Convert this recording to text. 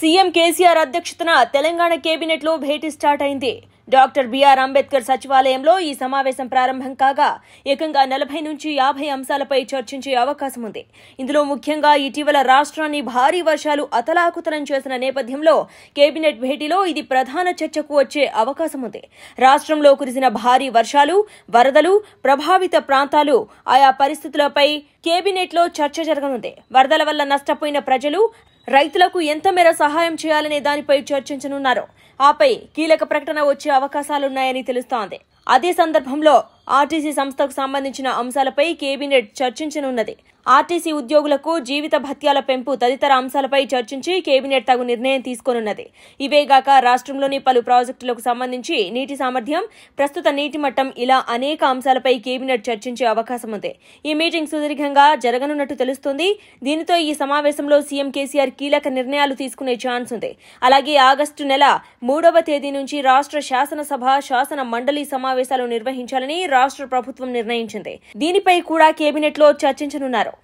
CM KCR అధ్యక్షతన తెలంగాణ కేబినెట్లో భేటీ స్టార్ట్ అయింది డాక్టర్ బిఆర్ అంబేద్కర్ సచివాలయంలో ఈ సమావేశం ప్రారంభం కాగా ఏకంగా నలభై నుంచి యాభై అంశాలపై చర్చించే అవకాశం ఉంది ఇందులో ముఖ్యంగా ఇటీవల రాష్ట్రాన్ని భారీ వర్షాలు అతలాకుతలం చేసిన నేపథ్యంలో కేబినెట్ భేటీలో ఇది ప్రధాన చర్చకు వచ్చే అవకాశం ఉంది రాష్ట్రంలో కురిసిన భారీ వర్షాలు వరదలు ప్రభావిత ప్రాంతాలు ఆయా పరిస్థితులపై కేబినెట్లో చర్చ జరగనుంది వరదల వల్ల నష్టపోయిన ప్రజలు రైతులకు ఎంత మేర సహాయం చేయాలనే దానిపై చర్చించనున్నారు ఆపై కీలక ప్రకటన వచ్చే అవకాశాలున్నాయని తెలుస్తోంది అదే సందర్భంలో ఆర్టీసీ సంస్థకు సంబంధించిన అంశాలపై కేబినెట్ చర్చించనున్నది ఆర్టీసీ ఉద్యోగులకు జీవిత భత్యాల పెంపు తదితర అంశాలపై చర్చించి కేబినెట్ తగు నిర్ణయం తీసుకోనున్నది ఇవేగాక రాష్ట్రంలోని పలు ప్రాజెక్టులకు సంబంధించి నీటి సామర్థ్యం ప్రస్తుత నీటి మట్టం ఇలా అనేక అంశాలపై కేబినెట్ చర్చించే అవకాశం ఉంది ఈ మీటింగ్ సుదీర్ఘంగా జరగనున్నట్టు తెలుస్తోంది దీనితో ఈ సమావేశంలో సీఎం కేసీఆర్ కీలక నిర్ణయాలు తీసుకునే ఛాన్స్ ఉంది అలాగే ఆగస్టు నెల మూడవ తేదీ నుంచి రాష్ట్ర శాసనసభ శాసన మండలి సమావేశాలు నిర్వహించాలని రాష్ట్ర ప్రభుత్వం నిర్ణయించింది దీనిపై కూడా కేబినెట్లో చర్చించనున్నారు